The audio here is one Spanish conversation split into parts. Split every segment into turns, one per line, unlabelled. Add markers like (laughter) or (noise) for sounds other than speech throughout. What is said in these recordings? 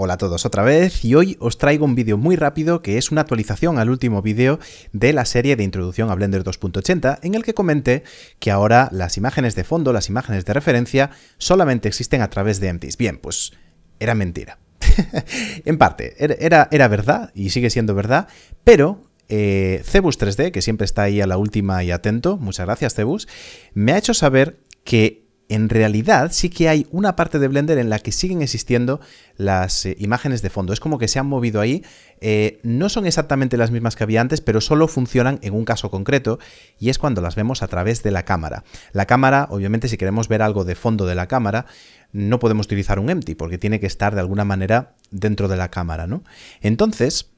Hola a todos otra vez y hoy os traigo un vídeo muy rápido que es una actualización al último vídeo de la serie de introducción a Blender 2.80 en el que comenté que ahora las imágenes de fondo, las imágenes de referencia solamente existen a través de empties. Bien, pues era mentira. (laughs) en parte, era, era verdad y sigue siendo verdad, pero eh, Cebus 3D, que siempre está ahí a la última y atento, muchas gracias Cebus, me ha hecho saber que en realidad sí que hay una parte de Blender en la que siguen existiendo las eh, imágenes de fondo. Es como que se han movido ahí. Eh, no son exactamente las mismas que había antes, pero solo funcionan en un caso concreto y es cuando las vemos a través de la cámara. La cámara, obviamente, si queremos ver algo de fondo de la cámara, no podemos utilizar un empty porque tiene que estar de alguna manera dentro de la cámara, ¿no? Entonces,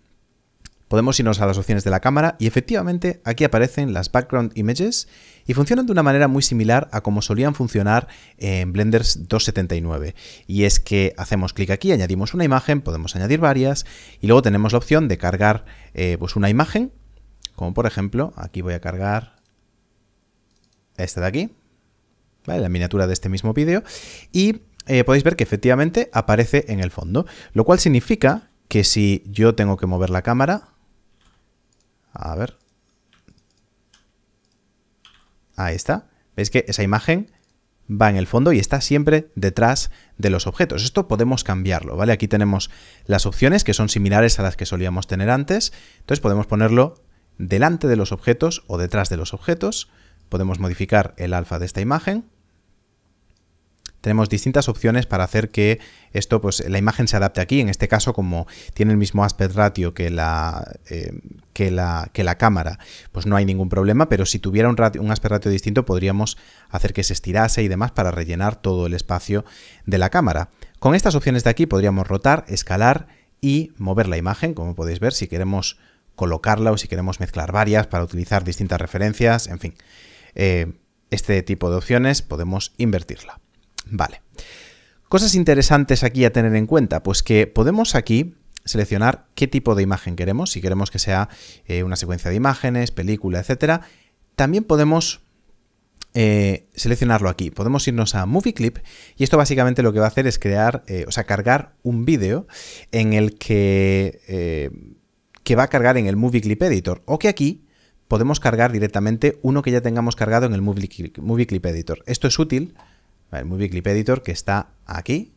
Podemos irnos a las opciones de la cámara y efectivamente aquí aparecen las background images y funcionan de una manera muy similar a como solían funcionar en Blender 2.79. Y es que hacemos clic aquí, añadimos una imagen, podemos añadir varias y luego tenemos la opción de cargar eh, pues una imagen, como por ejemplo aquí voy a cargar esta de aquí, ¿vale? la miniatura de este mismo vídeo y eh, podéis ver que efectivamente aparece en el fondo, lo cual significa que si yo tengo que mover la cámara, a ver. Ahí está. ¿Veis que esa imagen va en el fondo y está siempre detrás de los objetos. Esto podemos cambiarlo, ¿vale? Aquí tenemos las opciones que son similares a las que solíamos tener antes. Entonces podemos ponerlo delante de los objetos o detrás de los objetos. Podemos modificar el alfa de esta imagen tenemos distintas opciones para hacer que esto, pues la imagen se adapte aquí. En este caso, como tiene el mismo aspect ratio que la, eh, que la, que la cámara, pues no hay ningún problema, pero si tuviera un, aspect ratio distinto, podríamos hacer que se estirase y demás para rellenar todo el espacio de la cámara. Con estas opciones de aquí podríamos rotar, escalar y mover la imagen, como podéis ver, si queremos colocarla o si queremos mezclar varias para utilizar distintas referencias, en fin. Eh, este tipo de opciones podemos invertirla. Vale. Cosas interesantes aquí a tener en cuenta, pues que podemos aquí seleccionar qué tipo de imagen queremos, si queremos que sea eh, una secuencia de imágenes, película, etcétera. También podemos eh, seleccionarlo aquí. Podemos irnos a Movie Clip y esto básicamente lo que va a hacer es crear, eh, o sea, cargar un vídeo en el que, que va a cargar en el Movie Clip Editor o que aquí podemos cargar directamente uno que ya tengamos cargado en el Movie Movie Clip Editor. Esto es útil muy el Movie Clip Editor que está aquí,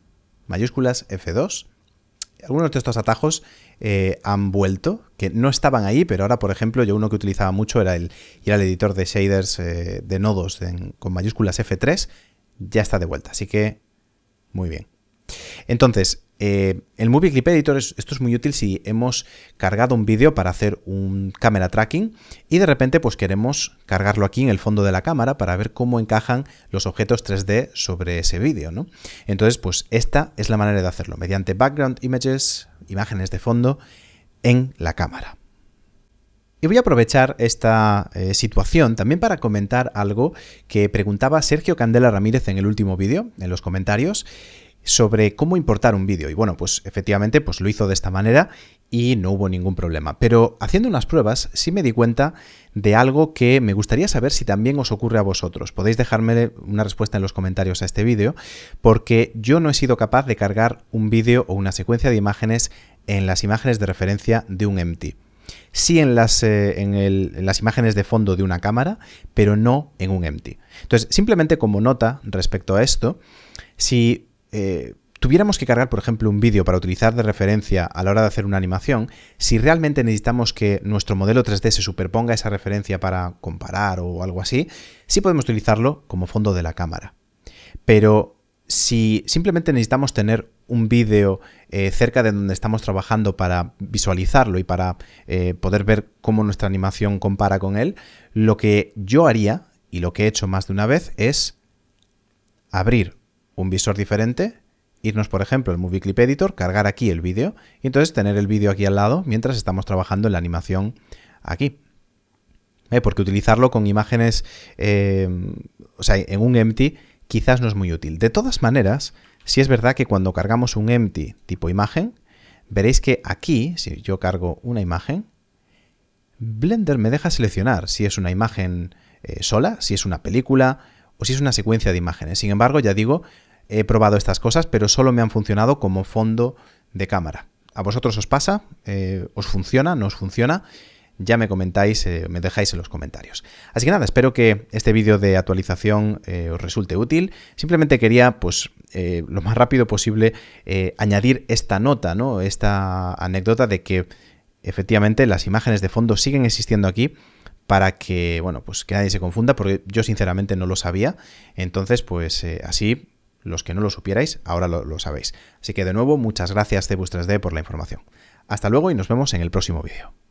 mayúsculas F2. Algunos de estos atajos eh, han vuelto, que no estaban ahí, pero ahora, por ejemplo, yo uno que utilizaba mucho era el, era el editor de shaders eh, de nodos con mayúsculas F3, ya está de vuelta, así que muy bien. Entonces, eh, el Movie Clip Editor, esto es muy útil si hemos cargado un vídeo para hacer un camera tracking y de repente pues queremos cargarlo aquí en el fondo de la cámara para ver cómo encajan los objetos 3D sobre ese vídeo. ¿no? Entonces pues esta es la manera de hacerlo, mediante background images, imágenes de fondo en la cámara. Y voy a aprovechar esta eh, situación también para comentar algo que preguntaba Sergio Candela Ramírez en el último vídeo, en los comentarios, sobre cómo importar un vídeo. Y bueno, pues efectivamente pues lo hizo de esta manera y no hubo ningún problema. Pero haciendo unas pruebas sí me di cuenta de algo que me gustaría saber si también os ocurre a vosotros. Podéis dejarme una respuesta en los comentarios a este vídeo porque yo no he sido capaz de cargar un vídeo o una secuencia de imágenes en las imágenes de referencia de un empty. Sí en las, eh, en, en las, imágenes de fondo de una cámara, pero no en un empty. Entonces, simplemente como nota respecto a esto, si eh, tuviéramos que cargar, por ejemplo, un vídeo para utilizar de referencia a la hora de hacer una animación, si realmente necesitamos que nuestro modelo 3D se superponga esa referencia para comparar o algo así, sí podemos utilizarlo como fondo de la cámara. Pero si simplemente necesitamos tener un vídeo eh, cerca de donde estamos trabajando para visualizarlo y para eh, poder ver cómo nuestra animación compara con él, lo que yo haría, y lo que he hecho más de una vez, es abrir un visor diferente, irnos por ejemplo al Movie Clip Editor, cargar aquí el vídeo y entonces tener el vídeo aquí al lado mientras estamos trabajando en la animación aquí. Eh, porque utilizarlo con imágenes, eh, o sea, en un empty quizás no es muy útil. De todas maneras, si es verdad que cuando cargamos un empty tipo imagen, veréis que aquí, si yo cargo una imagen, Blender me deja seleccionar si es una imagen eh, sola, si es una película, pues es una secuencia de imágenes. Sin embargo, ya digo, he probado estas cosas, pero solo me han funcionado como fondo de cámara. ¿A vosotros os pasa? Eh, ¿Os funciona? ¿No os funciona? Ya me comentáis, eh, me dejáis en los comentarios. Así que nada, espero que este vídeo de actualización eh, os resulte útil. Simplemente quería, pues, lo más rápido posible añadir esta nota, ¿no? Esta anécdota de que efectivamente las imágenes de fondo siguen existiendo aquí para que, bueno, pues que nadie se confunda, porque yo sinceramente no lo sabía. Entonces, pues eh, así, los que no lo supierais, ahora lo, sabéis. Así que de nuevo, muchas gracias de 3 D por la información. Hasta luego y nos vemos en el próximo vídeo.